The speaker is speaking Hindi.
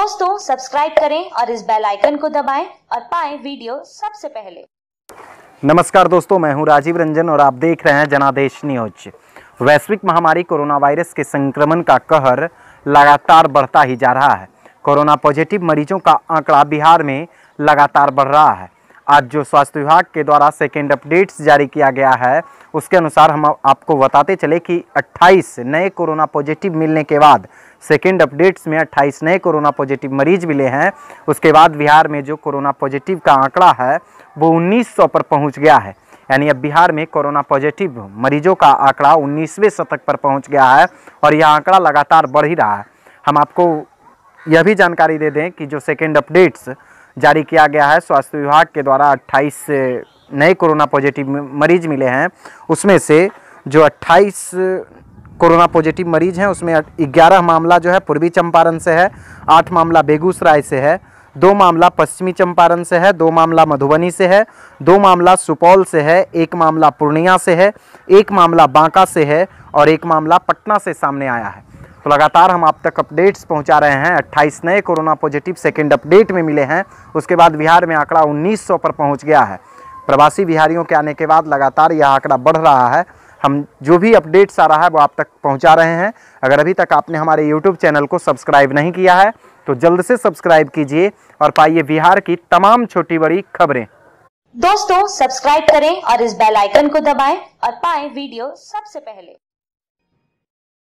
दोस्तों सब्सक्राइब करें और इस बेल आइकन को दबाएं और पाएं वीडियो सबसे पहले नमस्कार दोस्तों मैं हूं राजीव रंजन और आप देख रहे हैं जनादेश न्यूज वैश्विक महामारी कोरोना वायरस के संक्रमण का कहर लगातार बढ़ता ही जा रहा है कोरोना पॉजिटिव मरीजों का आंकड़ा बिहार में लगातार बढ़ रहा है आज जो स्वास्थ्य विभाग के द्वारा सेकेंड अपडेट्स जारी किया गया है उसके अनुसार हम आपको बताते चले कि 28 नए कोरोना पॉजिटिव मिलने के बाद सेकेंड अपडेट्स में अट्ठाईस नए कोरोना पॉजिटिव मरीज मिले हैं उसके बाद बिहार में जो कोरोना पॉजिटिव का आंकड़ा है वो उन्नीस पर पहुँच गया है यानी अब बिहार में कोरोना पॉजिटिव मरीजों का आंकड़ा उन्नीसवें शतक पर पहुँच गया है और यह आंकड़ा लगातार बढ़ ही रहा है हम आपको यह भी जानकारी दे दें कि जो सेकेंड अपडेट्स जारी किया गया है स्वास्थ्य विभाग के द्वारा 28 नए कोरोना पॉजिटिव मरीज मिले हैं उसमें से जो कोरोना पॉजिटिव मरीज हैं उसमें ग्यारह मामला जो है पूर्वी चंपारण से है आठ मामला बेगूसराय से है दो मामला पश्चिमी चंपारण से है दो मामला मधुबनी से है दो मामला सुपौल से है एक मामला पूर्णिया से है एक मामला बांका से है और एक मामला पटना से सामने आया है तो लगातार हम आप तक अपडेट्स पहुंचा रहे हैं 28 नए कोरोना पॉजिटिव सेकेंड अपडेट में मिले हैं उसके बाद बिहार में आंकड़ा 1900 पर पहुंच गया है प्रवासी बिहारियों के आने के बाद लगातार यह आंकड़ा बढ़ रहा है हम जो भी अपडेट्स आ रहा है वो आप तक पहुंचा रहे हैं अगर अभी तक आपने हमारे यूट्यूब चैनल को सब्सक्राइब नहीं किया है तो जल्द से सब्सक्राइब कीजिए और पाइए बिहार की तमाम छोटी बड़ी खबरें दोस्तों सब्सक्राइब करें और इस बेल आइकन को दबाएं और पाएं वीडियो सबसे पहले